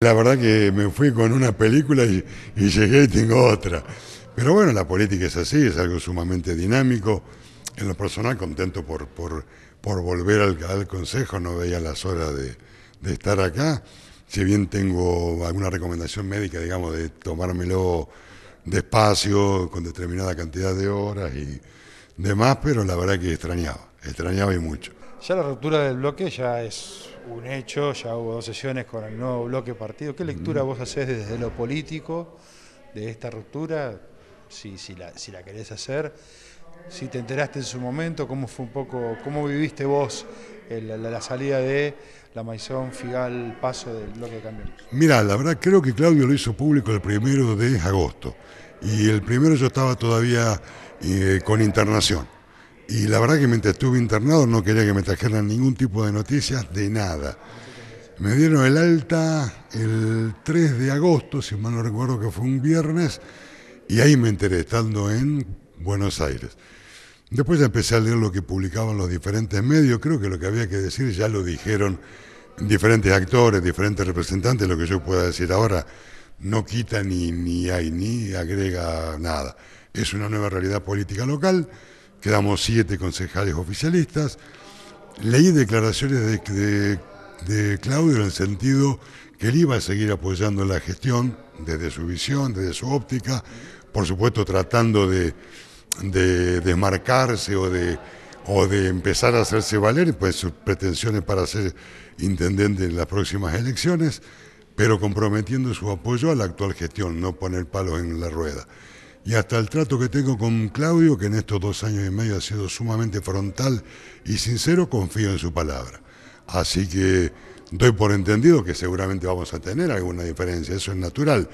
La verdad que me fui con una película y, llegué y tengo otra. Pero bueno, la política es así, es algo sumamente dinámico. En lo personal, contento por, por, por volver al, al, Consejo, no veía las horas de, de, estar acá. Si bien tengo alguna recomendación médica, digamos, de tomármelo despacio, con determinada cantidad de horas y demás, pero la verdad que extrañaba, extrañaba y mucho. Ya la ruptura del bloque ya es un hecho, ya hubo dos sesiones con el nuevo bloque partido. ¿Qué lectura vos haces desde lo político de esta ruptura? Si, la, querés hacer, si te enteraste en su momento, cómo fue un poco, cómo viviste vos la, salida de la Maizón, Figal, Paso del bloque de Cambiemos. Mirá, la verdad creo que Claudio lo hizo público el primero de agosto. Y el primero yo estaba todavía eh, con internación. Y la verdad que mientras estuve internado no quería que me trajeran ningún tipo de noticias de nada. Me dieron el alta el 3 de agosto, si mal no recuerdo que fue un viernes, y ahí me enteré, estando en Buenos Aires. Después ya empecé a leer lo que publicaban los diferentes medios, creo que lo que había que decir ya lo dijeron diferentes actores, diferentes representantes, lo que yo pueda decir ahora no quita ni, ni, hay, ni agrega nada. Es una nueva realidad política local quedamos siete concejales oficialistas. Leí declaraciones de, de, Claudio en el sentido que él iba a seguir apoyando la gestión desde su visión, desde su óptica, por supuesto tratando de, desmarcarse o de, o de empezar a hacerse valer, pues sus pretensiones para ser intendente en las próximas elecciones, pero comprometiendo su apoyo a la actual gestión, no poner palos en la rueda y hasta el trato que tengo con Claudio, que en estos dos años y medio ha sido sumamente frontal y sincero, confío en su palabra. Así que doy por entendido que seguramente vamos a tener alguna diferencia, eso es natural,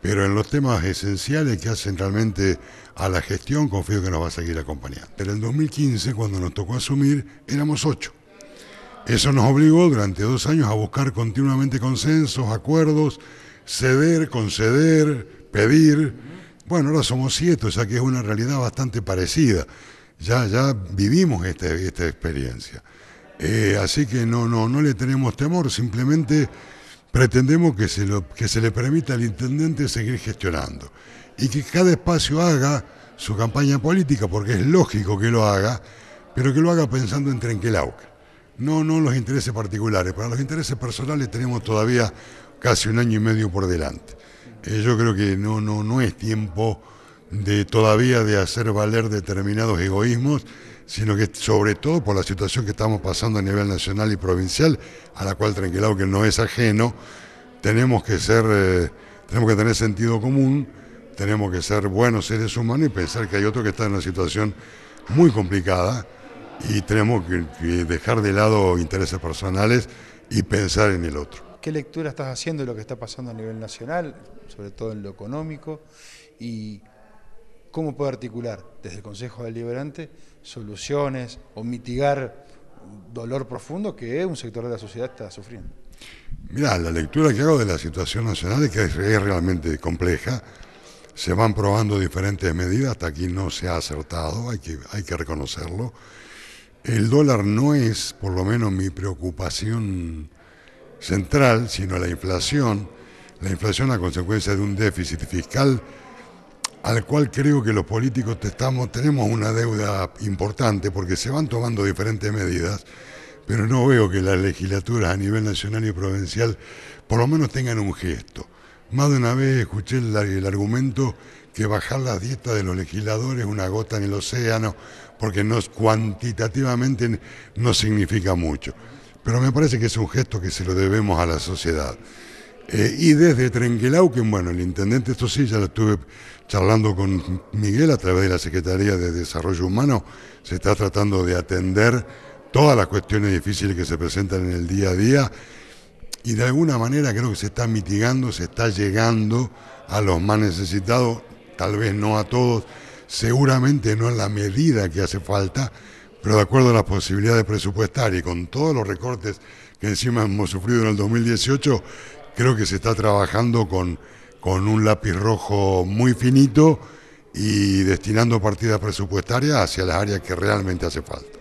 pero en los temas esenciales que hacen realmente a la gestión, confío que nos va a seguir acompañando. En el 2015, cuando nos tocó asumir, éramos ocho. Eso nos obligó durante dos años a buscar continuamente consensos, acuerdos, ceder, conceder, pedir bueno, ahora somos siete, o sea que es una realidad bastante parecida. Ya, ya vivimos esta experiencia. Eh, así que no, no, no le tenemos temor, simplemente pretendemos que se, que se le permita al intendente seguir gestionando y que cada espacio haga su campaña política, porque es lógico que lo haga, pero que lo haga pensando en Trenquelauca. No, no los intereses particulares, para los intereses personales tenemos todavía casi un año y medio por delante. Eh, yo creo que no, no, no es tiempo de todavía de hacer valer determinados egoísmos, sino que sobre todo por la situación que estamos pasando a nivel nacional y provincial, a la cual Tranquilado que no es ajeno, tenemos que ser, eh, tenemos que tener sentido común, tenemos que ser buenos seres humanos y pensar que hay otro que está en una situación muy complicada y tenemos que dejar de lado intereses personales y pensar en el otro qué lectura estás haciendo de lo que está pasando a nivel nacional, sobre todo en lo económico, y cómo puede articular desde el Consejo Deliberante soluciones o mitigar dolor profundo que un sector de la sociedad está sufriendo. Mira, la lectura que hago de la situación nacional es que es realmente compleja. Se van probando diferentes medidas, hasta aquí no se ha acertado, hay que, hay que reconocerlo. El dólar no es, por lo menos, mi preocupación central, sino la inflación, la inflación a consecuencia de un déficit fiscal al cual creo que los políticos estamos, tenemos una deuda importante porque se van tomando diferentes medidas, pero no veo que las legislaturas a nivel nacional y provincial por lo menos tengan un gesto. Más de una vez escuché el, argumento que bajar las dietas de los legisladores es una gota en el océano porque cuantitativamente no significa mucho. Pero me parece que es un gesto que se lo debemos a la sociedad. Eh, y desde que bueno, el intendente, esto sí, ya lo estuve charlando con Miguel a través de la Secretaría de Desarrollo Humano, se está tratando de atender todas las cuestiones difíciles que se presentan en el día a día y de alguna manera creo que se está mitigando, se está llegando a los más necesitados, tal vez no a todos, seguramente no en la medida que hace falta, pero de acuerdo a las posibilidades presupuestarias y con todos los recortes que encima hemos sufrido en el 2018, creo que se está trabajando con, con un lápiz rojo muy finito y destinando partidas presupuestarias hacia las áreas que realmente hace falta.